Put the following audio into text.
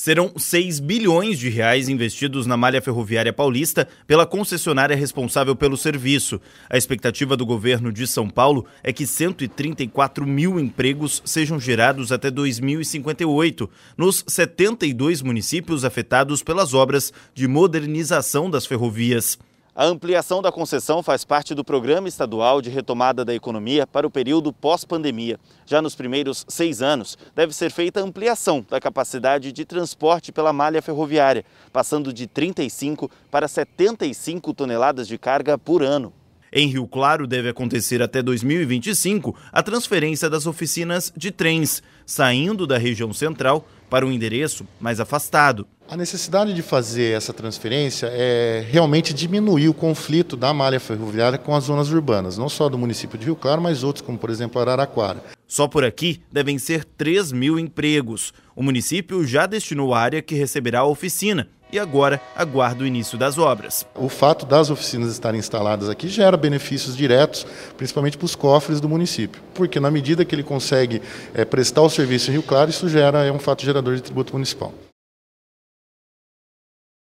Serão 6 bilhões de reais investidos na malha ferroviária paulista pela concessionária responsável pelo serviço. A expectativa do governo de São Paulo é que 134 mil empregos sejam gerados até 2058 nos 72 municípios afetados pelas obras de modernização das ferrovias. A ampliação da concessão faz parte do Programa Estadual de Retomada da Economia para o período pós-pandemia. Já nos primeiros seis anos, deve ser feita ampliação da capacidade de transporte pela malha ferroviária, passando de 35 para 75 toneladas de carga por ano. Em Rio Claro, deve acontecer até 2025 a transferência das oficinas de trens, saindo da região central para um endereço mais afastado. A necessidade de fazer essa transferência é realmente diminuir o conflito da malha ferroviária com as zonas urbanas, não só do município de Rio Claro, mas outros, como por exemplo Araraquara. Só por aqui devem ser 3 mil empregos. O município já destinou a área que receberá a oficina e agora aguarda o início das obras. O fato das oficinas estarem instaladas aqui gera benefícios diretos, principalmente para os cofres do município, porque na medida que ele consegue é, prestar o serviço em Rio Claro, isso gera é um fato gerador de tributo municipal.